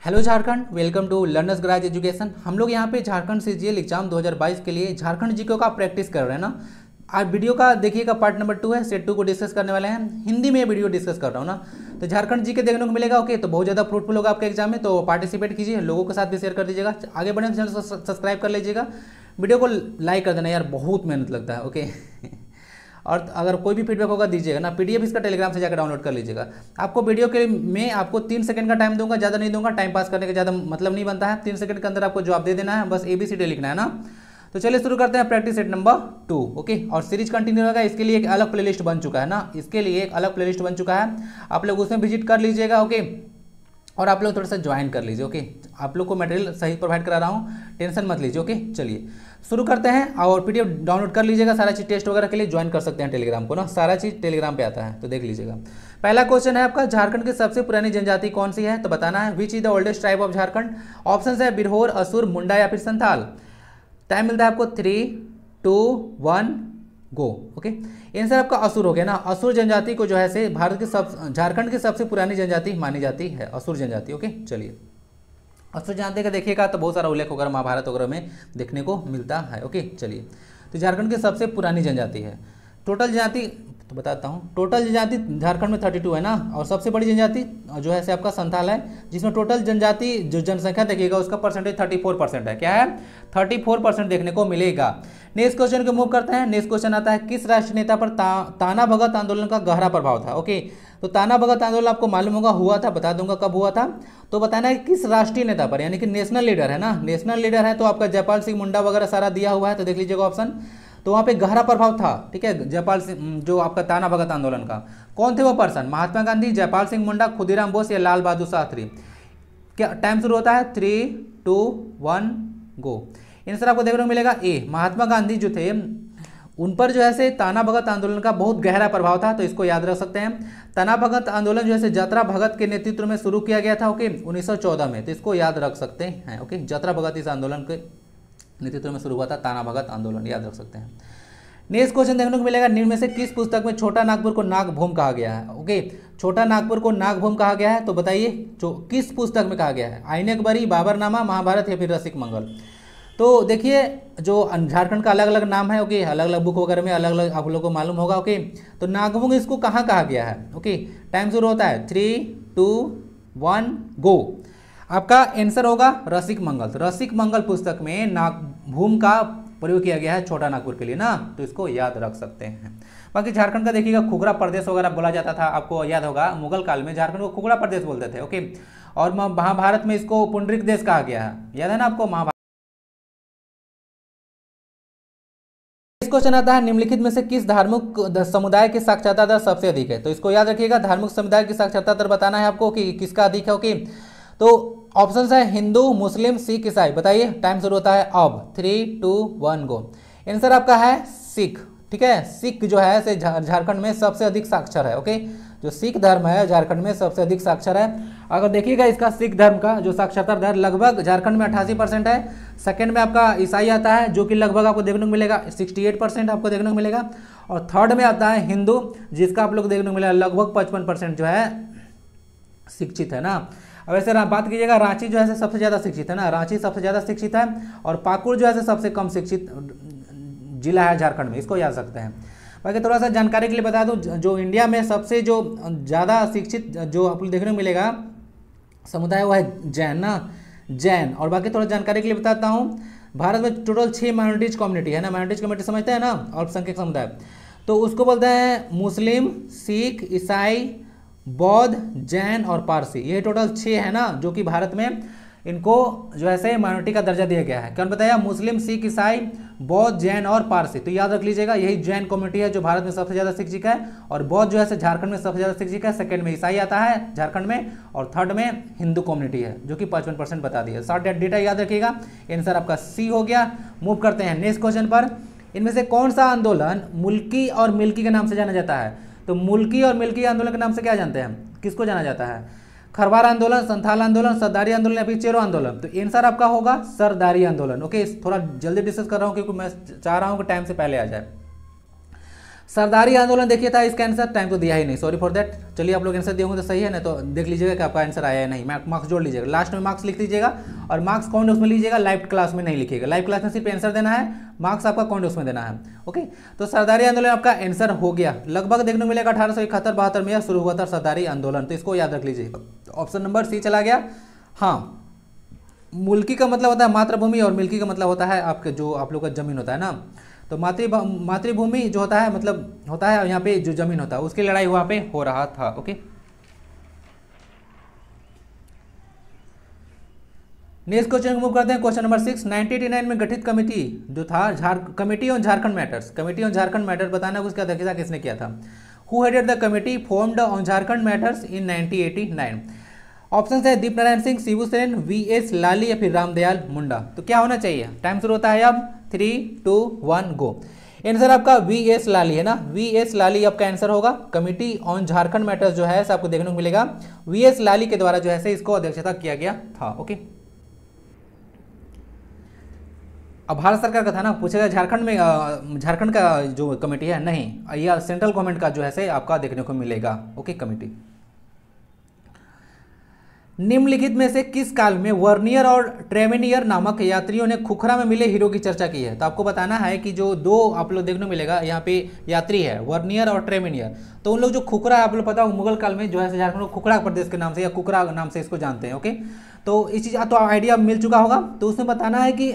Hello Jharkhand welcome to learners ग्राज education हम लोग यहाँ पे झारखंड सीजीएल एग्जाम 2022 के लिए झारखंड जीके का प्रैक्टिस कर रहे हैं ना आज वीडियो का देखिएगा पार्ट नंबर टू है सेट टू को डिस्कस करने वाले हैं हिंदी में वीडियो डिस्कस कर रहा हूँ ना तो झारखंड जी के देखने को मिलेगा ओके तो बहुत ज़्यादा फ्रूटफुल होगा आपके एग्जाम में तो पार्टिसिपेट कीजिए लोगों के साथ भी शेयर कर दीजिएगा आगे बढ़े चैनल को सब्सक्राइब कर लीजिएगा वीडियो को लाइक कर देना यार बहुत मेहनत लगता है ओके और अगर कोई भी फीडबैक होगा दीजिएगा ना पीडीएफ इसका टेलीग्राम से जाकर डाउनलोड कर लीजिएगा आपको वीडियो के मैं आपको तीन सेकंड का टाइम दूंगा ज़्यादा नहीं दूंगा टाइम पास करने का ज़्यादा मतलब नहीं बनता है तीन सेकंड के अंदर आपको जवाब दे देना है बस ए बी सी डी लिखना है ना तो चलिए शुरू करते हैं practice set number two okay और सीरीज कंटिन्यू रहेगा इसके लिए एक अलग प्ले बन चुका है ना इसके लिए एक अलग प्ले बन चुका है आप लोग उसमें विजिट कर लीजिएगा ओके और आप लोग थोड़ा सा ज्वाइन कर लीजिए ओके आप लोग को मटेरियल सही प्रोवाइड करा रहा हूँ टेंशन मत लीजिए ओके चलिए शुरू करते हैं और पीडीएफ डाउनलोड कर लीजिएगा सारा चीज़ टेस्ट वगैरह के लिए ज्वाइन कर सकते हैं टेलीग्राम को ना सारा चीज़ टेलीग्राम पे आता है तो देख लीजिएगा पहला क्वेश्चन है आपका झारखंड की सबसे पुरानी जनजाति कौन सी है तो बताना है which is the oldest tribe of Jharkhand option है बिरहोर असुर मुंडा या फिर संथाल टाइम मिलता है आपको three two one go okay answer आपका असुर हो गया ना असुर जनजाति को जो है से भारत के सब झारखंड की सबसे पुरानी जनजाति मानी जाती है असुर जनजाति ओके चलिए असुर जनजाति का देखिएगा तो बहुत सारा उल्लेख वगैरह महाभारत वगैरह में देखने को मिलता है ओके चलिए तो झारखंड की सबसे पुरानी जनजाति है टोटल जनजाति तो बताता हूँ टोटल जनजाति झारखंड में थर्टी टू है ना और सबसे बड़ी जनजाति जो है से आपका संथाल है जिसमें टोटल जनजाति जो जनसंख्या देखिएगा उसका परसेंटेज थर्टी फोर परसेंट है क्या है थर्टी फोर परसेंट देखने को मिलेगा नेक्स्ट क्वेश्चन को मूव करते हैं नेक्स्ट क्वेश्चन आता है किस राष्ट्रीय नेता पर ता, ताना भगत आंदोलन का गहरा प्रभाव था ओके तो ताना भगत आंदोलन आपको मालूम होगा हुआ था बता दूंगा कब हुआ था तो बताना है किस राष्ट्रीय नेता पर यानी कि नेशनल लीडर है ना नेशनल लीडर है तो आपका जयपाल सिंह मुंडा वगैरह सारा दिया हुआ है तो देख लीजिएगा ऑप्शन तो वहाँ पे गहरा प्रभाव था ठीक है जयपाल सिंह जो आपका ताना भगत आंदोलन का कौन थे वो पर्सन महात्मा गांधी जयपाल सिंह मुंडा खुदीराम बोस या लाल बहादुर शास्त्री क्या टाइम शुरू होता है three two one go answer आपको देखने को मिलेगा ए महात्मा गांधी जो थे उन पर जो है से ताना भगत आंदोलन का बहुत गहरा प्रभाव था तो इसको याद रख सकते हैं ताना भगत आंदोलन जो है से भगत के नेतृत्व में शुरू किया गया था ओके 1914 में तो इसको याद रख सकते हैं ओके जत्रा भगत इस आंदोलन के नेतृत्व में शुरू हुआ था ताना भगत आंदोलन याद रख सकते हैं नेक्स्ट क्वेश्चन देखने को मिलेगा निम्न में से किस पुस्तक में छोटा नागपुर को नागभूम कहा गया है ओके छोटा नागपुर को नागभूम कहा गया है तो बताइए किस पुस्तक में कहा गया है आईन बरी बाबरनामा महाभारत या फिर रसिक मंगल तो देखिए जो झारखंड का अलग अलग नाम है ओके अलग अलग बुक वगैरह में अलग अलग आप लोगों को मालूम होगा ओके तो नागभूम इसको कहाँ कहा गया है ओके टाइम शुरू होता है थ्री टू वन गो आपका आंसर होगा रसिक मंगल तो रसिक मंगल पुस्तक में नाग भूम का प्रयोग किया गया है छोटा नागपुर के लिए ना तो इसको याद रख सकते हैं बाकी झारखंड का देखिएगा खुगरा प्रदेश वगैरह बोला जाता था आपको याद होगा मुगल काल में झारखंड को खुगरा प्रदेश बोलते थे ओके और महाभारत में इसको पुंडरिक देश कहा गया है याद है ना आपको महाभारत क्वेश्चन आता है निम्नलिखित में से किस धार्मिक समुदाय की साक्षरता दर सबसे अधिक है तो इसको याद रखिएगा धार्मिक समुदाय की साक्षरता दर बताना है आपको कि किसका अधिक है ओके okay? तो ऑप्शन है हिंदू मुस्लिम सिख ईसाई बताइए टाइम शुरू होता है अब three two one go answer आपका है सिख ठीक है सिख जो है से झारखंड में सबसे अधिक साक्षर है ओके जो सिख धर्म है झारखंड में सबसे अधिक साक्षर है अगर देखिएगा इसका सिख धर्म का जो साक्षरता दर लगभग झारखंड में अठासी परसेंट है सेकंड में आपका ईसाई आता है जो कि लगभग आपको देखने को मिलेगा 68 परसेंट आपको देखने को मिलेगा और थर्ड में आता है हिंदू जिसका आप लोग देखने को मिलेगा लगभग पचपन परसेंट जो है शिक्षित है ना अब ऐसे बात कीजिएगा रांची जो है सबसे ज़्यादा शिक्षित है ना रांची सबसे ज़्यादा शिक्षित है और पाकुड़ जो है सबसे कम शिक्षित जिला है झारखंड में इसको याद सकते हैं बाकी थोड़ा सा जानकारी के लिए बता दूँ जो इंडिया में सबसे जो ज़्यादा शिक्षित जो आपको देखने को मिलेगा समुदाय वह है जैन ना जैन और बाकी थोड़ा जानकारी के लिए बताता हूँ भारत में टोटल छः माइनॉरिटीज कम्युनिटी है ना माइनॉरिटीज कम्युनिटी समझते हैं ना अल्पसंख्यक समुदाय तो उसको बोलते हैं मुस्लिम सिख ईसाई बौद्ध जैन और पारसी ये टोटल छः है ना जो कि भारत में इनको जो है माइनॉरिटी का दर्जा दिया गया है क्यों बताया मुस्लिम सिख ईसाई बौद्ध जैन और पारसी तो याद रख लीजिएगा यही जैन कम्युनिटी है जो भारत में सबसे ज़्यादा सिख जी है और बौद्ध जो है से झारखंड में सबसे ज़्यादा सिख जी है सेकंड में ईसाई आता है झारखंड में और थर्ड में हिंदू कम्युनिटी है जो कि पचपन परसेंट बता दिया शॉर्ट डेटा याद रखिएगा आंसर आपका सी हो गया मूव करते हैं नेक्स्ट क्वेश्चन पर इनमें से कौन सा आंदोलन मुल्की और मिल्की के नाम से जाना जाता है तो मुल्की और मिल्की आंदोलन के नाम से क्या जानते हैं किसको जाना जाता है खरवार आंदोलन संथाल आंदोलन सरदारी आंदोलन या फिर चेरो आंदोलन तो आंसर आपका होगा सरदारी आंदोलन ओके थोड़ा जल्दी डिस्कस कर रहा हूँ क्योंकि मैं चाह रहा हूँ कि टाइम से पहले आ जाए सरदारी आंदोलन देखिए था इसका आंसर टाइम तो दिया ही नहीं सॉरी फॉर दैट चलिए आप लोग आंसर दिए तो सही है ना तो देख लीजिएगा कि आपका आंसर आया है नहीं मार्क्स जोड़ लीजिएगा लास्ट में मार्क्स लिख लीजिएगा और मार्क्स कौन उसमें लीजिएगा लाइव क्लास में नहीं लिखिएगा लाइव क्लास में सिर्फ आंसर देना है मार्क्स आपका कौन उसमें देना है ओके तो सरदारी आंदोलन आपका आंसर हो गया लगभग देखने को मिलेगा अठारह सौ इकहत्तर बहत्तर में शुरू हुआ था सरदारी आंदोलन तो इसको याद रख लीजिएगा ऑप्शन नंबर सी चला गया हाँ मुल्की का मतलब होता है मातृभूमि और मिल्की का मतलब होता है आपके जो आप लोग का जमीन होता है ना तो मातृ मातृभूमि जो होता है मतलब होता है यहाँ पे जो जमीन होता है उसकी लड़ाई वहां पे हो रहा था ओके नेक्स्ट क्वेश्चन मूव करते हैं क्वेश्चन नंबर सिक्स नाइनटी में गठित कमेटी जो था committee on Jharkhand matters committee on Jharkhand matter बताना उसका अध्यक्षता किसने किया था who headed the committee formed on Jharkhand matters in nineteen option है दीप नारायण सिंह शिबू सोरेन वी एस लाली या फिर रामदयाल मुंडा तो क्या होना चाहिए टाइम शुरू होता है अब three two one go answer आपका वी एस लाली है ना वी एस लाली आपका आंसर होगा कमिटी ऑन झारखंड मैटर्स जो है आपको देखने को मिलेगा वी एस लाली के द्वारा जो है इसको अध्यक्षता किया गया था ओके अब भारत सरकार का था ना पूछेगा झारखंड में झारखंड का जो कमेटी है नहीं या सेंट्रल गवर्नमेंट का जो है से आपका देखने को मिलेगा ओके कमेटी निम्नलिखित में से किस काल में वर्नियर और ट्रेमिनियर नामक यात्रियों ने खुखरा में मिले हीरो की चर्चा की है तो आपको बताना है कि जो दो आप लोग देखने मिलेगा यहाँ पे यात्री है वर्नियर और ट्रेमिनियर तो उन लोग जो खुखरा है आप लोग पता हो मुगल काल में जो है झारखंड खुखरा प्रदेश के नाम से या कुखरा नाम से इसको जानते हैं ओके तो इस चीज़ तो आइडिया मिल चुका होगा तो उसमें बताना है कि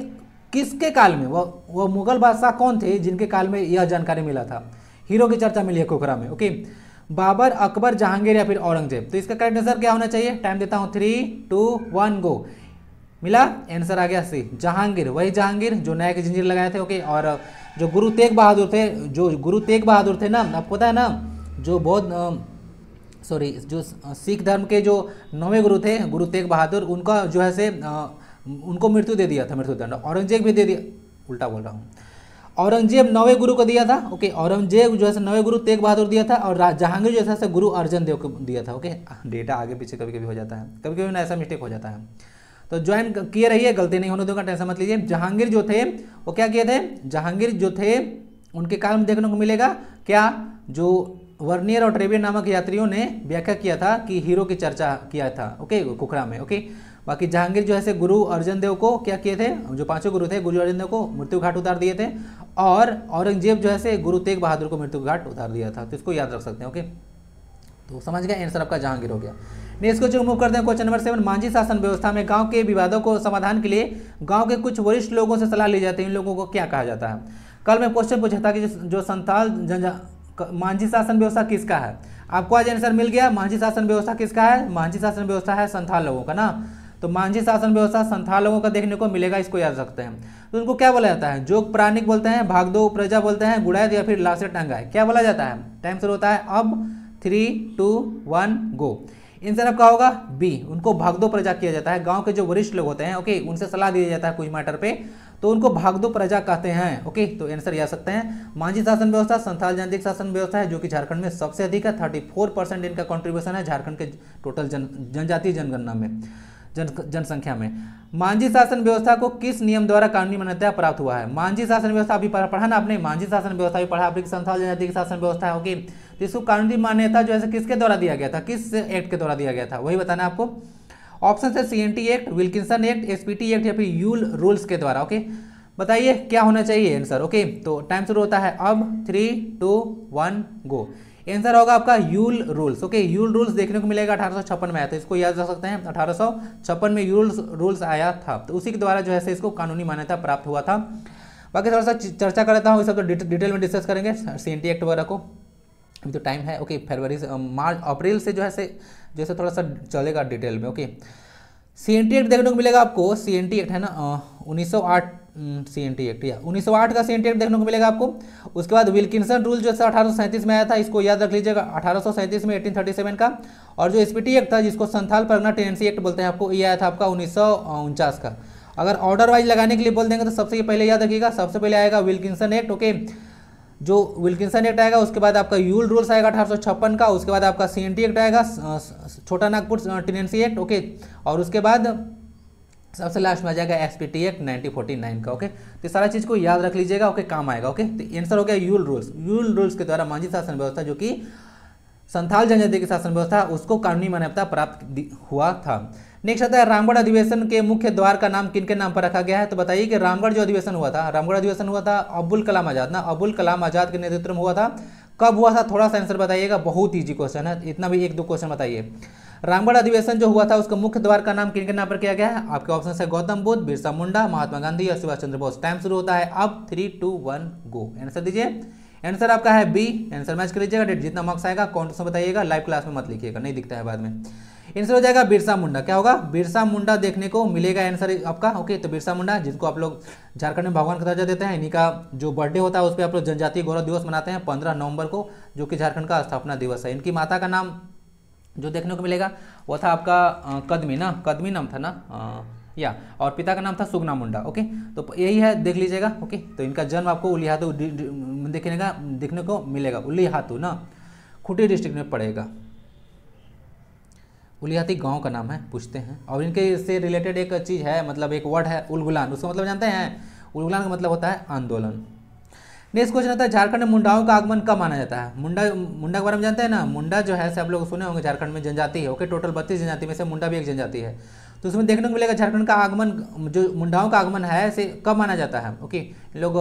किसके काल में वह वह मुगल बादशाह कौन थे जिनके काल में यह जानकारी मिला था हीरो की चर्चा मिली है खुखरा में ओके बाबर अकबर जहांगीर या फिर औरंगजेब तो इसका करेक्ट आंसर क्या होना चाहिए टाइम देता हूँ थ्री टू वन गो मिला आंसर आ गया सी जहांगीर वही जहांगीर जो नया के जंजीर लगाए थे ओके और जो गुरु तेग बहादुर थे जो गुरु तेग बहादुर थे ना आपको पता है ना जो बहुत सॉरी जो सिख धर्म के जो नौवे गुरु थे गुरु तेग बहादुर उनका जो है से आ, उनको मृत्यु दे दिया था मृत्युदंड औरंगजेब भी दे दिया उल्टा बोल रहा हूँ औरंगजेब नवे गुरु को दिया था ओके औरंगजेब जो है नवे गुरु तेग बहादुर दिया था और जहांगीर जो है गुरु अर्जन देव को दिया था ओके डेटा आगे पीछे कभी कभी हो जाता है कभी कभी ना ऐसा मिस्टेक हो जाता है तो ज्वाइन किए रहिए गलती नहीं होने दो टेंशन मत लीजिए जहांगीर जो थे वो क्या किए थे जहांगीर जो थे उनके काल में देखने को मिलेगा क्या जो वर्नियर और ट्रेबियर नामक यात्रियों ने व्याख्या किया था कि हीरो की चर्चा किया था ओके कुखरा में ओके बाकी जहांगीर जो है गुरु अर्जन देव को क्या किए थे जो पांचों गुरु थे गुरु अर्जन देव को मृत्यु घाट उतार दिए थे और औरंगजेब जो है गुरु तेग बहादुर को मृत्यु घाट उतार दिया था तो इसको याद रख सकते हैं ओके तो समझ गया आंसर आपका जहांगीर हो गया नेक्स्ट क्वेश्चन मूव करते हैं क्वेश्चन नंबर सेवन मांझी शासन व्यवस्था में गांव के विवादों को समाधान के लिए गांव के कुछ वरिष्ठ लोगों से सलाह ली जाती है इन लोगों को क्या कहा जाता है कल मैं क्वेश्चन पूछा था कि जो, जो संथाल जनजा मांझी शासन व्यवस्था किसका है आपको आज आंसर मिल गया मांझी शासन व्यवस्था किसका है मांझी शासन व्यवस्था है संथाल लोगों का ना तो मांझी शासन व्यवस्था संथाल लोगों का देखने को मिलेगा इसको याद रखते हैं तो उनको क्या बोला जाता है जोग प्राणिक बोलते हैं भागदो प्रजा बोलते हैं गुड़ैद या फिर लाशे टंगाए क्या बोला जाता है टाइम सर होता है अब थ्री टू वन गो इंसान आपका होगा बी उनको भागदो प्रजा किया जाता है गांव के जो वरिष्ठ लोग होते हैं ओके उनसे सलाह दिया जाता है कुछ मैटर पे तो उनको भागदो प्रजा कहते हैं ओके तो आंसर यह सकते हैं मांझी शासन व्यवस्था संथाल जनजाति शासन व्यवस्था है जो कि झारखंड में सबसे अधिक है थर्टी फोर परसेंट इनका कॉन्ट्रीब्यूशन है झारखंड के टोटल जन जनजातीय जनगणना में जन जनसंख्या में मांझी शासन व्यवस्था को किस नियम द्वारा कानूनी मान्यता प्राप्त हुआ है मांझी शासन व्यवस्था अभी पढ़ा पढ़ा ना आपने मांझी शासन व्यवस्था भी पढ़ा आपकी संथाल जनजाति की शासन व्यवस्था होगी तो इसको कानूनी मान्यता जो है किसके द्वारा दिया गया था किस एक्ट के द्वारा दिया गया था वही बताना आपको ऑप्शन है C N T act Wilkinson act S P T act या फिर यूल रूल्स के द्वारा ओके बताइए क्या होना चाहिए आंसर ओके तो टाइम शुरू होता है अब three two one go answer होगा आपका Yule rules okay Yule rules देखने को मिलेगा अठारह में आया था तो इसको याद रख सकते हैं अठारह में यूल रूल्स आया था तो उसी के द्वारा जो है इसको कानूनी मान्यता प्राप्त हुआ था बाकी थोड़ा सा चर्चा करता हूँ इस सब तो डिटेल में डिस्कस करेंगे सी एक्ट वगैरह को अभी तो टाइम है ओके फरवरी से मार्च अप्रैल से जो है से जो है थोड़ा सा चलेगा डिटेल में ओके सी एक्ट देखने को मिलेगा आपको सी एक्ट है ना उन्नीस सौ आठ सी एन टी एक्ट या उन्नीस सौ आठ का सी एन टी एक्ट देखने को मिलेगा आपको उसके बाद विल्किंसन रूल जो अठारह में आया था इसको याद रख लीजिएगा अठारह में एटीन का और जो एसपीटी टी एक्ट था जिसको संथाल परगना टेनेंसी एक्ट बोलते हैं आपको ये आया था आपका उन्नीस का अगर ऑर्डर वाइज लगाने के लिए बोल देंगे तो सबसे पहले याद रखिएगा सबसे पहले आएगा विल्किसन एक्ट ओके जो विल्किसन एक्ट आएगा उसके बाद आपका यूल रूल्स आएगा अठारह का उसके बाद आपका सी एक्ट आएगा छोटा नागपुर टेनेंसी एक्ट ओके और उसके बाद सबसे लास्ट में आ जाएगा S P T act nineteen का ओके तो सारा चीज़ को याद रख लीजिएगा ओके काम आएगा ओके तो आंसर हो गया यूल रूल्स यूल रूल्स के द्वारा मांझी शासन व्यवस्था जो कि संथाल जनजाति की शासन व्यवस्था उसको कानूनी मान्यता प्राप्त हुआ था नेक्स्ट आता है रामगढ़ अधिवेशन के मुख्य द्वार का नाम किन के नाम पर रखा गया है तो बताइए कि रामगढ़ जो अधिवेशन हुआ था रामगढ़ अधिवेशन हुआ था अब्दुल कलाम आज़ाद ना अब्बुल कलाम आज़ाद के नेतृत्व में हुआ था कब हुआ था थोड़ा सा आंसर बताइएगा बहुत ईजी क्वेश्चन है इतना भी एक दो क्वेश्चन बताइए रामगढ़ अधिवेशन जो हुआ था उसका मुख्य द्वार का नाम किन के नाम पर किया गया है आपके ऑप्शन है गौतम बुद्ध बिरसा मुंडा महात्मा गांधी और सुभाष चंद्र बोस टाइम शुरू होता है अब three two one go answer दीजिए आंसर आपका है बी आंसर मैच कर लीजिएगा डेट जितना मार्क्स आएगा कौन सा बताइएगा लाइव क्लास में मत लिखिएगा नहीं दिखता है बाद में आंसर हो जाएगा बिरसा मुंडा क्या होगा बिरसा मुंडा देखने को मिलेगा आंसर आपका ओके तो बिरसा मुंडा जिसको आप लोग झारखंड में भगवान का दर्जा देते हैं इन्हीं का जो बर्थडे होता है उस पर आप लोग जनजातीय गौरव दिवस मनाते हैं पंद्रह नवंबर को जो कि झारखंड का स्थापना दिवस है इनकी माता का नाम जो देखने को मिलेगा वो था आपका कदमी ना कदमी नाम था ना या और पिता का नाम था सुगना मुंडा ओके तो यही है देख लीजिएगा ओके तो इनका जन्म आपको उलिहातू देखने का देखने को मिलेगा उलिहातू ना खुटी डिस्ट्रिक्ट में पड़ेगा उलियाती गांव का नाम है पूछते हैं और इनके से रिलेटेड एक चीज़ है मतलब एक वर्ड है उलगुलान उसका मतलब जानते हैं उलगुलान का मतलब होता है आंदोलन नेक्स्ट क्वेश्चन आता है झारखंड में मुंडाओं का आगमन कब माना जाता है मुंडा मुंडा के बारे में जानते हैं ना मुंडा जो है सब लोग सुने होंगे झारखंड में जनजाति है ओके टोटल बत्तीस जनजाति में से मुंडा भी एक जनजाति है तो उसमें देखने को मिलेगा झारखंड का आगमन जो मुंडाओं का आगमन है इसे कब माना जाता है ओके लोग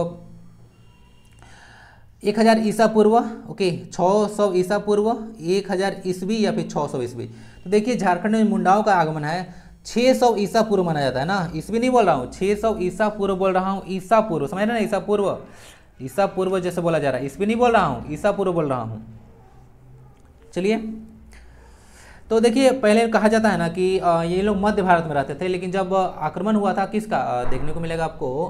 एक हज़ार ईसा पूर्व ओके छः सौ ईसा पूर्व एक हज़ार ईस्वी या फिर छः सौ ईस्वी तो देखिए झारखंड में मुंडाओं का आगमन है छः सौ ईसा पूर्व माना जाता है ना ईस्वी नहीं बोल रहा हूँ छः सौ ईसा पूर्व बोल रहा हूँ ईसा पूर्व समझ रहे ना ईसा पूर्व ईसा पूर्व जैसे बोला जा रहा है इस भी नहीं बोल रहा हूँ ईसा पूर्व बोल रहा हूँ चलिए तो देखिए पहले कहा जाता है ना कि ये लोग मध्य भारत में रहते थे लेकिन जब आक्रमण हुआ था किसका देखने को मिलेगा आपको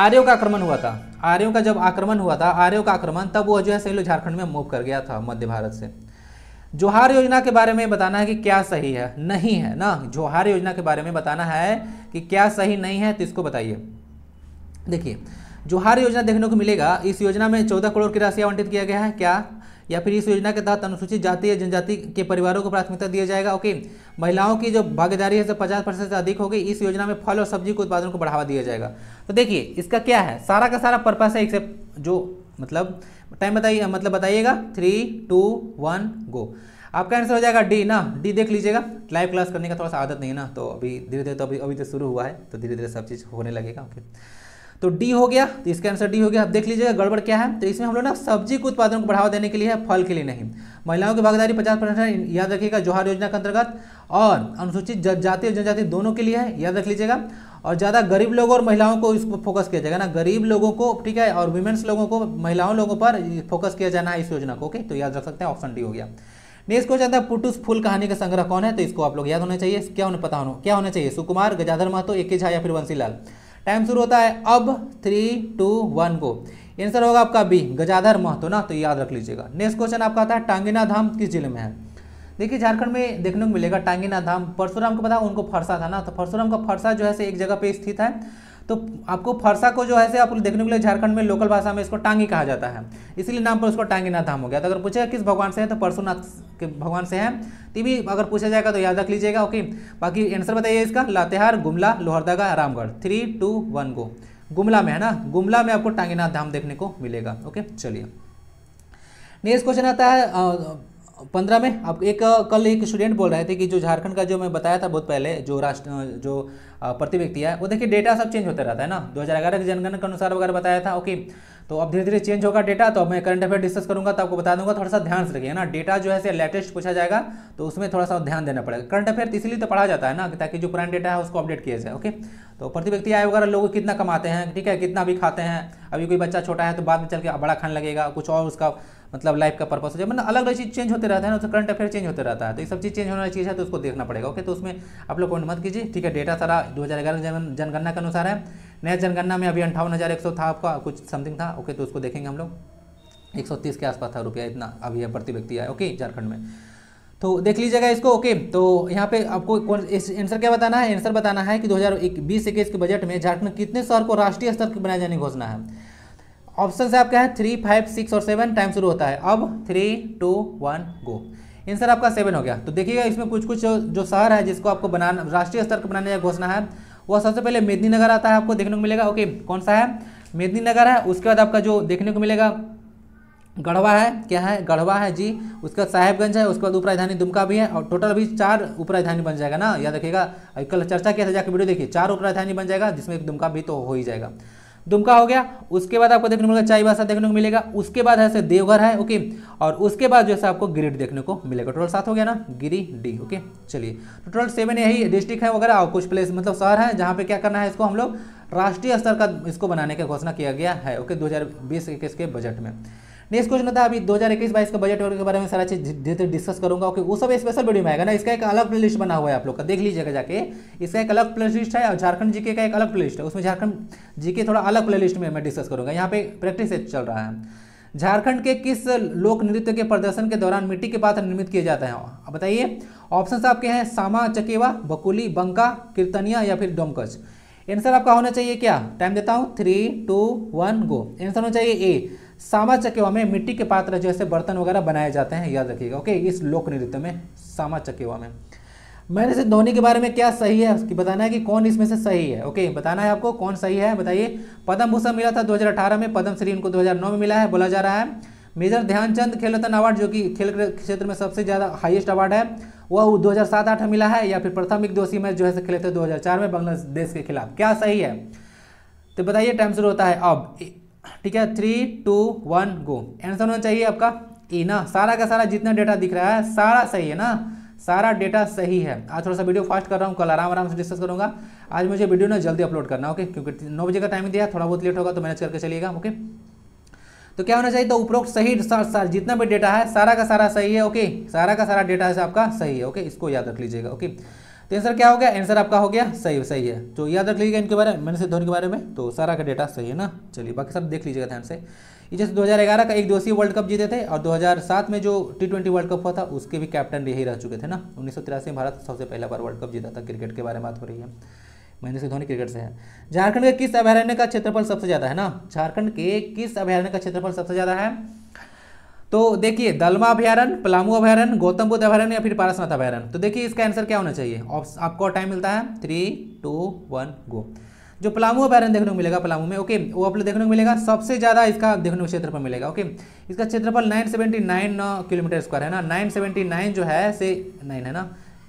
आर्यों का आक्रमण हुआ था आर्यों का जब आक्रमण हुआ था आर्यों का आक्रमण तब वो जो है सही लोग झारखंड में मूव कर गया था मध्य भारत से जोहार योजना के बारे में बताना है कि क्या सही है नहीं है ना जोहार योजना के बारे में बताना है कि क्या सही नहीं है तो इसको बताइए देखिए जोहार योजना देखने को मिलेगा इस योजना में चौदह करोड़ की राशि आवंटित किया गया है क्या या फिर इस योजना के तहत अनुसूचित जाति या जनजाति के परिवारों को प्राथमिकता दिया जाएगा ओके महिलाओं की जो भागीदारी है सब पचास परसेंट से अधिक होगी इस योजना में फल और सब्जी के उत्पादन को बढ़ावा दिया जाएगा तो देखिए इसका क्या है सारा का सारा पर्पस है एक्सेप्ट जो मतलब टाइम बताइए मतलब बताइएगा थ्री टू वन गो आपका आंसर हो जाएगा डी ना डी देख लीजिएगा लाइव क्लास करने का थोड़ा सा आदत नहीं है ना तो अभी धीरे धीरे तो अभी अभी तो शुरू हुआ है तो धीरे धीरे सब चीज़ होने लगेगा ओके तो डी हो गया तो इसका आंसर डी हो गया अब देख लीजिएगा गड़बड़ क्या है तो इसमें हम लोग ना सब्जी के उत्पादन को बढ़ावा देने के लिए है फल के लिए नहीं महिलाओं की भागीदारी पचास परसेंट याद रखिएगा जोहार योजना के अंतर्गत और अनुसूचित जाति और जनजाति दोनों के लिए है याद रख लीजिएगा और ज़्यादा गरीब लोगों और महिलाओं को इसको फोकस किया जाएगा ना गरीब लोगों को ठीक है और वुमेंस लोगों को महिलाओं लोगों पर फोकस किया जाना है इस योजना को ओके तो याद रख सकते हैं ऑप्शन डी हो गया नेक्स्ट क्वेश्चन था पुटुस फुल कहानी का संग्रह कौन है तो इसको आप लोग याद होना चाहिए क्या उन्हें पता होना क्या होना चाहिए सुकुमार गजाधर महतो एक झा या फिर वंशीलाल टाइम शुरू होता है अब three two one go answer होगा आपका बी गजाधर महतो ना तो याद रख लीजिएगा नेक्स्ट क्वेश्चन आपका आता है टांगिना धाम किस जिले में है देखिए झारखंड में देखने को मिलेगा टांगीना धाम परशुराम को पता उनको फरसा था ना तो परशुराम का फरसा जो है से एक जगह पे स्थित है तो आपको फरसा को जो है से आप देखने को लिए झारखंड में लोकल भाषा में इसको टांगी कहा जाता है इसीलिए नाम पर उसको टांगीनाथ धाम हो गया तो अगर पूछेगा किस भगवान से है तो परशुनाथ के भगवान से है तो भी अगर पूछा जाएगा तो याद रख लीजिएगा ओके बाकी आंसर बताइए इसका Latehar Gumla Lohardaga Ramgarh three two one go Gumla में है ना गुमला में आपको टांगीनाथ धाम देखने को मिलेगा ओके चलिए नेक्स्ट क्वेश्चन आता है पंद्रह में आप एक कल एक स्टूडेंट बोल रहे थे कि जो झारखंड का जो मैं बताया था बहुत पहले जो राष्ट्र जो प्रति व्यक्ति है वो देखिए डेटा सब चेंज होता रहता है ना 2011 के जनगणना के अनुसार वगैरह बताया था ओके तो अब धीरे धीरे चेंज होगा डेटा तो अब मैं करंट अफेयर डिस्कस करूंगा तो आपको बता दूंगा थोड़ा सा ध्यान से रखिए ना डेटा जो है लेटेस्ट पूछा जाएगा तो उसमें थोड़ा सा ध्यान देना पड़ेगा करंट अफेयर इसलिए तो पढ़ा जाता है ना ताकि जो पुराना डेटा है उसको अपडेट किया जाए ओके तो प्रति व्यक्ति आए वगैरह लोग कितना कमाते हैं ठीक है कितना भी खाते हैं अभी कोई बच्चा छोटा है तो बाद में चल के बड़ा खाने लगेगा कुछ और उसका मतलब लाइफ का पर्पज हो जाए मतलब अलग अलग चीज़ चेंज होते रहता है ना करंट अफेयर चेंज होते रहता है तो ये सब चीज़ चेंज होने वाली चीज़ है तो उसको देखना पड़ेगा ओके तो उसमें आप लोग कमेंट मत कीजिए ठीक है डेटा सारा दो जनगणना के अनुसार है नया जनगणना में अभी अंठावन हज़ार एक सौ था आपका कुछ समथिंग था ओके तो उसको देखेंगे हम लोग एक सौ तीस के आसपास था रुपया इतना अभी है प्रति व्यक्ति है ओके झारखंड में तो देख लीजिएगा इसको ओके तो यहाँ पे आपको कौन आंसर क्या बताना है आंसर बताना है कि दो हज़ार बीस इक्कीस के बजट में झारखंड कितने शहर को राष्ट्रीय स्तर पर बनाए जाने की घोषणा है ऑप्शन से आपका है थ्री फाइव सिक्स और सेवन टाइम शुरू होता है अब three two one go answer आपका सेवन हो गया तो देखिएगा इसमें कुछ कुछ जो शहर है जिसको आपको बनाना राष्ट्रीय स्तर पर बनाने का घोषणा है वह सबसे पहले मेदिनीनगर आता है आपको देखने को मिलेगा ओके कौन सा है मेदिनीनगर है उसके बाद आपका जो देखने को मिलेगा गढ़वा है क्या है गढ़वा है जी उसके बाद साहेबगंज है उसके बाद उपराजधानी दुमका भी है और टोटल अभी चार उपराजधानी बन जाएगा ना याद रखिएगा कल चर्चा किया था जाकर वीडियो देखिए चार उपराजधानी बन जाएगा जिसमें एक दुमका भी तो हो ही जाएगा दुमका हो गया उसके बाद आपको देखने को मिलेगा चाई देखने को मिलेगा उसके बाद है देवघर है ओके और उसके बाद जो है आपको ग्रिड देखने को मिलेगा टोटल सात हो गया ना गिरी डी ओके चलिए तो टोटल सेवन यही डिस्ट्रिक्ट है वगैरह और कुछ प्लेस मतलब शहर है जहाँ पे क्या करना है इसको हम लोग राष्ट्रीय स्तर का इसको बनाने का घोषणा किया गया है ओके दो हज़ार के बजट में नेक्स्ट क्वेश्चन था अभी दो हज़ार इक्कीस बाईस का बजट के बारे में सारा चीज डिस्कस करूंगा ओके वो सब स्पेशल वीडियो में आएगा ना इसका एक अलग प्ले लिस्ट बना हुआ है आप लोग का देख लीजिएगा जाके इसका एक अलग प्ले लिस्ट है और झारखंड जीके का एक अलग प्ले लिस्ट है उसमें झारखंड जीके थोड़ा अलग प्ले लिस्ट में मैं डिस्कस करूंगा यहाँ पे प्रैक्टिस चल रहा है झारखंड के किस लोक नृत्य के प्रदर्शन के दौरान मिट्टी के पात्र निर्मित किए जाते हैं अब बताइए ऑप्शन आपके हैं सामा चकेवा बकुली बंका कीर्तनिया या फिर डोमकच आंसर आपका होना चाहिए क्या टाइम देता हूँ three two one go answer होना चाहिए ए सामा चकेवा में मिट्टी के पात्र जैसे बर्तन वगैरह बनाए जाते हैं याद रखिएगा ओके इस लोक नृत्य में सामा चकेवा में मैंने से धोनी के बारे में क्या सही है कि बताना है कि कौन इसमें से सही है ओके बताना है आपको कौन सही है बताइए पद्म भूषण मिला था 2018 में पद्म श्री उनको 2009 में मिला है बोला जा रहा है मेजर ध्यानचंद खेल रत्न अवार्ड जो कि खेल क्षेत्र में सबसे ज़्यादा हाईएस्ट अवार्ड है वह दो हज़ार में मिला है या फिर प्रथमिक दोषी मैच जो है खेले थे दो में बांग्लादेश के खिलाफ क्या सही है तो बताइए टाइम शुरू होता है अब ठीक है three two one go answer होना चाहिए आपका ए ना सारा का सारा जितना डेटा दिख रहा है सारा सही है ना सारा डेटा सही है आज थोड़ा सा वीडियो फास्ट कर रहा हूँ कल आराम आराम से डिस्कस करूँगा आज मुझे वीडियो ना जल्दी अपलोड करना ओके क्योंकि नौ बजे का टाइम दिया थोड़ा बहुत लेट होगा तो मैनेज करके चलिएगा ओके तो क्या होना चाहिए तो उपरोक्त सही सार, सार, जितना भी डेटा है सारा का सारा सही है ओके सारा का सारा डेटा है आपका सही है ओके इसको याद रख लीजिएगा ओके तो आंसर क्या हो गया आंसर आपका हो गया सही सही है तो याद रख लीजिएगा इनके बारे में मैंने सिद्ध धोनी के बारे में तो सारा का डेटा सही है ना चलिए बाकी सब देख लीजिएगा ध्यान से ये जैसे 2011 का एक दिवसीय वर्ल्ड कप जीते थे और 2007 में जो टी ट्वेंटी वर्ल्ड कप हुआ था उसके भी कैप्टन यही रह चुके थे ना उन्नीस में भारत सबसे पहला बार वर्ल्ड कप जीता था क्रिकेट के बारे में बात हो रही है महेंद्र सिंह धोनी क्रिकेट से है झारखंड के किस अभ्यारण्य का क्षेत्रफल सबसे ज़्यादा है ना झारखंड के किस अभ्यारण्य का क्षेत्रफल सबसे ज़्यादा है तो देखिए दलमा अभ्यारण पलामू अभ्यारण गौतम बुद्ध अभ्यारण या फिर पारसनाथ अभ्यारण तो देखिए इसका आंसर क्या होना चाहिए आपको टाइम मिलता है थ्री टू वन गो जो पलामू अभ्यारण देखने को मिलेगा पलामू में ओके वो आप देखने को मिलेगा सबसे ज़्यादा इसका देखने को क्षेत्रफल मिलेगा ओके इसका क्षेत्रफल नाइन किलोमीटर स्क्वायर है ना नाइन जो है से नाइन है ना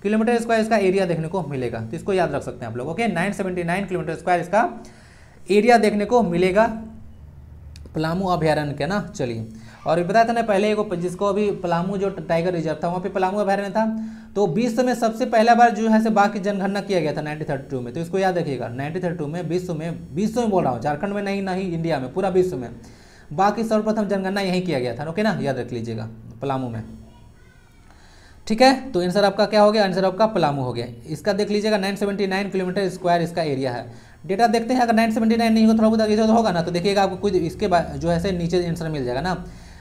किलोमीटर स्क्वायर इसका एरिया देखने को मिलेगा तो इसको याद रख सकते हैं आप लोग ओके नाइन किलोमीटर स्क्वायर इसका एरिया देखने को मिलेगा पलामू अभ्यारण्य के ना चलिए और बताया था ना पहले एक जिसको अभी पलामू जो टाइगर रिजर्व था वहाँ पे पलामू अभ्यारण्य था तो विश्व में सबसे पहला बार जो है से बाघ की जनगणना किया गया था 1932 में तो इसको याद रखिएगा टू में विश्व में विश्व में बोल रहा हूँ झारखंड में नहीं नहीं इंडिया में पूरा विश्व में बाघ की सर्वप्रथम जनगणना यहीं किया गया था ओके ना याद रख लीजिएगा पलामू में ठीक है तो आंसर आपका क्या हो गया आंसर आपका पलामू हो गया इसका देख लीजिएगा 979 किलोमीटर स्क्वायर इसका एरिया है डेटा देखते हैं अगर 979 नहीं हो थोड़ा बहुत आगे होगा ना तो देखिएगा आपको कुछ इसके बाद जो है से नीचे आंसर मिल जाएगा ना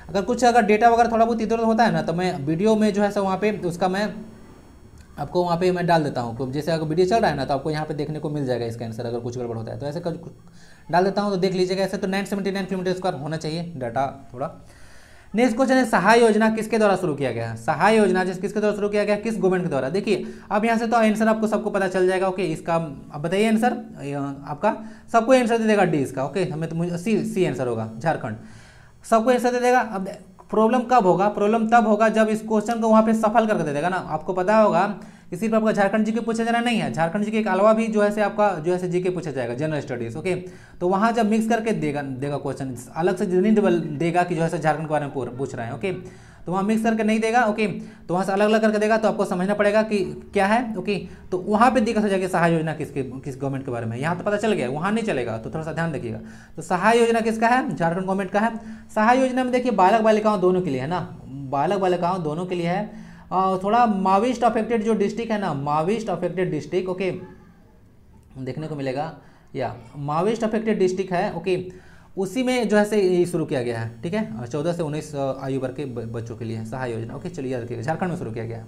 अगर कुछ अगर डेटा वगैरह थोड़ा बहुत इधर होता है ना तो मैं वीडियो में जो है सो वहाँ पे उसका मैं आपको वहाँ पे मैं डाल देता हूँ जैसे अगर वीडियो चल रहा है ना तो आपको यहाँ पे देखने को मिल जाएगा इसका आंसर अगर कुछ गड़बड़ होता है तो ऐसे कर, डाल देता हूँ तो देख लीजिएगा ऐसे तो nine seventy nine kilometre square होना चाहिए डाटा थोड़ा नेक्स्ट क्वेश्चन है सहाय योजना किसके द्वारा शुरू किया गया सहाय योजना जिस किसके द्वारा शुरू किया गया किस गवर्नमेंट के द्वारा देखिए अब यहाँ से तो आंसर आपको सबको पता चल जाएगा ओके इसका अब बताइए आंसर आपका सबको आंसर दे देगा डी इसका ओके हमें तो मुझे सी सी आंसर होगा झारखंड सबको आंसर दे देगा अब प्रॉब्लम कब होगा प्रॉब्लम तब होगा जब इस क्वेश्चन को वहाँ पे सफल करके दे देगा ना आपको पता होगा इसी पर आपका झारखंड जी के पूछा जाना नहीं है झारखंड जी के अलावा भी जो है से आपका जो है से जी के पूछा जाएगा जनरल स्टडीज ओके तो वहाँ जब मिक्स करके देगा देगा क्वेश्चन अलग से नहीं देगा कि जो है से झारखंड के बारे में पूछ रहे हैं ओके तो वहाँ मिक्स करके नहीं देगा ओके तो वहाँ से अलग अलग करके देगा तो आपको समझना पड़ेगा कि क्या है ओके तो वहाँ पर दिक्कत हो जाएगी सहाय योजना किसके किस गवर्नमेंट के बारे में यहाँ तो पता चल गया वहाँ नहीं चलेगा तो थोड़ा सा ध्यान रखिएगा तो सहाय योजना किसका है झारखंड गवर्नमेंट का है सहाय योजना में देखिए बालक बालिकाओं दोनों के लिए है ना बालक बालिकाओं दोनों के लिए है थोड़ा माविस्ट अफेक्टेड जो डिस्ट्रिक्ट है ना माविस्ट अफेक्टेड डिस्ट्रिक्ट ओके देखने को मिलेगा या माविस्ट अफेक्टेड डिस्ट्रिक्ट है ओके okay. उसी में जो है से ये शुरू किया गया है ठीक है चौदह से उन्नीस आयु वर्ग के बच्चों के लिए सहाय योजना ओके चलिए याद रखिएगा झारखंड में शुरू किया गया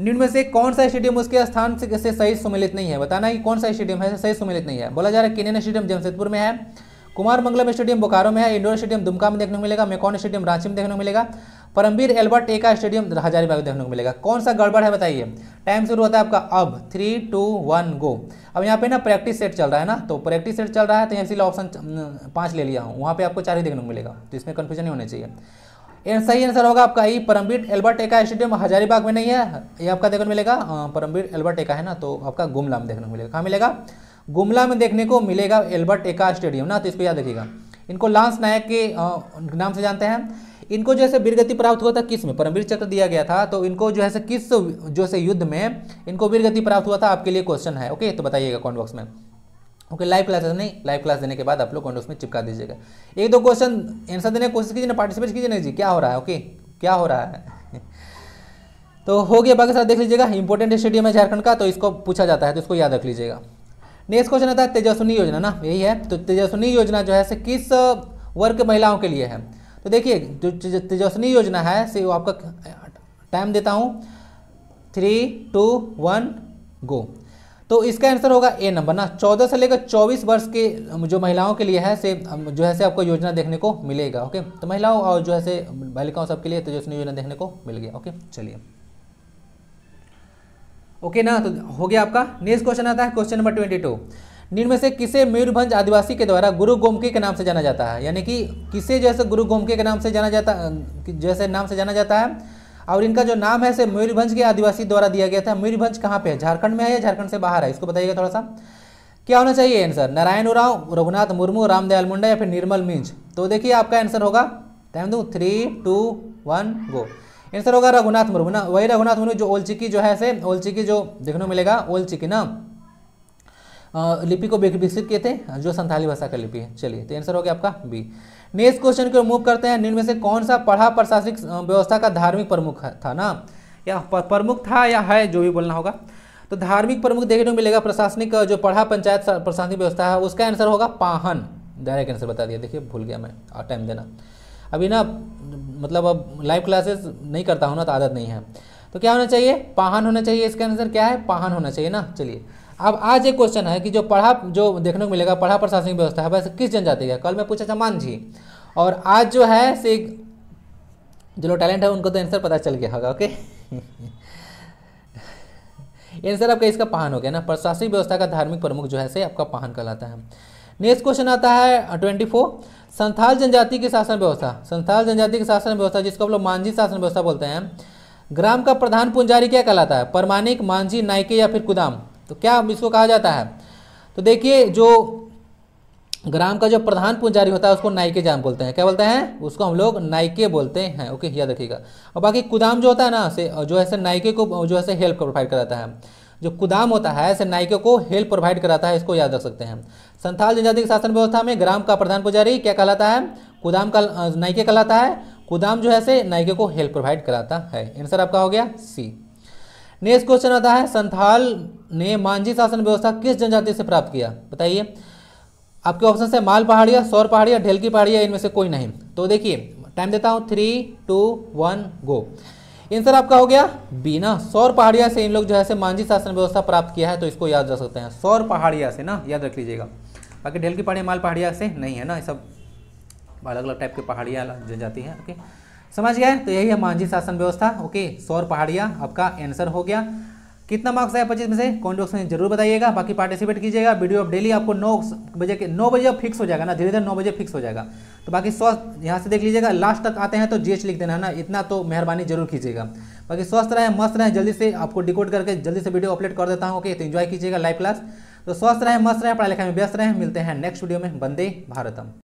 निम्न में से कौन सा स्टेडियम उसके स्थान से सही सुमिलित नहीं है बताना कि कौन सा स्टेडियम है सही सुमिलित नहीं है बोला जा रहा है केनियन स्टेडियम जमशेदपुर में है कुमार मंगलम स्टेडियम बोकारो में है इंडोर स्टेडियम दुमका में देखने को मिलेगा मेकॉन स्टेडियम रांची में देखने को मिलेगा परमवीर एल्बर्ट ए का स्टेडियम हजारीबाग देखने को मिलेगा कौन सा गड़बड़ है बताइए टाइम शुरू होता है आपका अब थ्री टू वन गो अब यहाँ पे ना प्रैक्टिस सेट चल रहा है ना तो प्रैक्टिस सेट चल रहा है तो यहाँ इसीलिए ऑप्शन पाँच ले लिया हूँ वहाँ पे आपको चार ही देखने को मिलेगा तो इसमें कन्फ्यूजन नहीं होना चाहिए एंड सही आंसर होगा आपका ये परमवीर एल्बर्ट एका स्टेडियम हजारीबाग में नहीं है ये आपका देखने को मिलेगा परमवीर एल्बर्ट एका है ना तो आपका गुमला में देखने को मिलेगा कहाँ मिलेगा गुमला में देखने को मिलेगा एल्बर्ट एका स्टेडियम ना तो इसको याद रखिएगा इनको लांस नायक के नाम से जानते हैं इनको जो है वीरगति प्राप्त हुआ था किस में परमवीर चक्र दिया गया था तो इनको जो है किस जो है युद्ध में इनको वीरगति प्राप्त हुआ था आपके लिए क्वेश्चन है ओके तो बताइएगा कॉन्ट बॉक्स में ओके लाइव क्लास नहीं लाइव क्लास देने के बाद आप लोग कॉन्ट में चिपका दीजिएगा एक दो क्वेश्चन आंसर देने की कोशिश कीजिए ना पार्टिसिपेट कीजिए ना जी क्या हो रहा है ओके क्या हो रहा है तो हो गया बाकी सारा देख लीजिएगा इंपॉर्टेंट स्टेडियम है झारखंड का तो इसको पूछा जाता है तो इसको याद रख लीजिएगा नेक्स्ट क्वेश्चन आता है तेजस्विनी योजना ना यही है तो तेजस्विनी योजना जो है से किस वर्ग महिलाओं के लिए है तो देखिए जो तेजस्वनी योजना है से वो आपका टाइम देता हूँ थ्री टू वन गो तो इसका आंसर होगा ए नंबर ना चौदह से लेकर चौबीस वर्ष के जो महिलाओं के लिए है से जो है से आपको योजना देखने को मिलेगा ओके तो महिलाओं और जो है से बालिकाओं सबके लिए तेजस्वी योजना देखने को मिल गया ओके चलिए ओके ना तो हो गया आपका नेक्स्ट क्वेश्चन आता है क्वेश्चन नंबर ट्वेंटी टू निम्न से किसे मयूरभंज आदिवासी के द्वारा गुरु गोमके के नाम से जाना जाता है यानी कि किसे जैसे गुरु गोमके के नाम से जाना जाता जैसे नाम से जाना जाता है और इनका जो नाम है से मयूरभंज के आदिवासी द्वारा दिया गया था मयूरभंज कहाँ पे है झारखंड में है या झारखंड से बाहर है इसको बताइएगा थोड़ा सा क्या होना चाहिए आंसर नारायण उराव रघुनाथ मुर्मू रामदयाल मुंडा या फिर निर्मल मिंज तो देखिए आपका आंसर होगा टाइम दू three two one go answer होगा रघुनाथ मुर्मू ना वही रघुनाथ मुर्मू जो ओलचिकी जो है से ओलचिकी जो देखने को मिलेगा ओलचिकी ना लिपि को विकसित किए थे जो संथाली भाषा का लिपि है चलिए तो आंसर हो गया आपका बी नेक्स्ट क्वेश्चन की ओर मूव करते हैं निम्न में से कौन सा पढ़ा प्रशासनिक व्यवस्था का धार्मिक प्रमुख था ना या प्रमुख था या है जो भी बोलना होगा तो धार्मिक प्रमुख देखने को मिलेगा प्रशासनिक जो पढ़ा पंचायत प्रशासनिक व्यवस्था है उसका आंसर होगा पाहन डायरेक्ट आंसर बता दिया देखिए भूल गया मैं और टाइम देना अभी ना मतलब अब लाइव क्लासेस नहीं करता हूँ ना तो आदत नहीं है तो क्या होना चाहिए पाहन होना चाहिए इसका आंसर क्या है पाहन होना चाहिए ना चलिए अब आज एक क्वेश्चन है कि जो पढ़ा जो देखने को मिलेगा पढ़ा प्रशासनिक व्यवस्था है वैसे किस जनजाति का कल मैं पूछा था मांझी और आज जो है से जो लोग टैलेंट है उनको तो आंसर पता चल गया होगा ओके आंसर आपका इसका पाहन हो गया ना प्रशासनिक व्यवस्था का धार्मिक प्रमुख जो है से आपका पाहन कहलाता है नेक्स्ट क्वेश्चन आता है ट्वेंटी संथाल जनजाति की शासन व्यवस्था संथाल जनजाति की शासन व्यवस्था जिसको हम लोग मांझी शासन व्यवस्था बोलते हैं ग्राम का प्रधान पुंजारी क्या कहलाता है परमाणिक मांझी नायके या फिर कुदाम तो क्या इसको कहा जाता है तो देखिए जो ग्राम का जो प्रधान पुंजारी होता है उसको नाइके जाम बोलते हैं क्या बोलते हैं उसको हम लोग नाइके बोलते हैं ओके याद रखिएगा और बाकी कुदाम जो होता है ना से जो है नाइके को जो है हेल्प प्रोवाइड कराता है जो कुदाम होता है ऐसे नाइके को हेल्प प्रोवाइड कराता है इसको याद रख सकते हैं संथाल जनजाति की शासन व्यवस्था में ग्राम का प्रधान पुजारी क्या कहलाता है कुदाम का नाइके कहलाता है कुदाम जो है नाइके को हेल्प प्रोवाइड कराता है आंसर आपका हो गया सी नेक्स्ट क्वेश्चन आता है संथाल ने मांझी शासन व्यवस्था किस जनजाति से प्राप्त किया बताइए आपके ऑप्शन है माल पहाड़िया सौर पहाड़िया ढेलकी पहाड़िया इनमें से कोई नहीं तो देखिए टाइम देता हूँ three two one go answer आपका हो गया बी ना सौर पहाड़िया से इन लोग जो है से मांझी शासन व्यवस्था प्राप्त किया है तो इसको याद रख सकते हैं सौर पहाड़िया से ना याद रख लीजिएगा बाकी ढेल की पहाड़िया माल पहाड़िया से नहीं है ना ये सब अलग अलग टाइप की पहाड़ियाँ जनजाति हैं ओके okay? समझ गए तो यही है मांझी शासन व्यवस्था ओके सौर पहाड़िया आपका आंसर हो गया कितना मार्क्स आया पच्चीस में से कौन बॉक्स में जरूर बताइएगा बाकी पार्टिसिपेट कीजिएगा वीडियो अब डेली आपको नौ बजे के नौ बजे फिक्स हो जाएगा ना धीरे धीरे नौ बजे फिक्स हो जाएगा तो बाकी स्वस्थ यहाँ से देख लीजिएगा लास्ट तक आते हैं तो जीएच लिख देना है ना इतना तो मेहरबानी जरूर कीजिएगा बाकी स्वस्थ रहें मस्त रहें जल्दी से आपको डिकोड करके जल्दी से वीडियो अपलोड कर देता हूँ ओके तो इन्जॉय कीजिएगा लाइव क्लास तो स्वस्थ रहें मस्त रहें पढ़ाई लिखाई में व्यस्त रहें मिलते हैं नेक्स्ट वीडियो में बंदे भारतम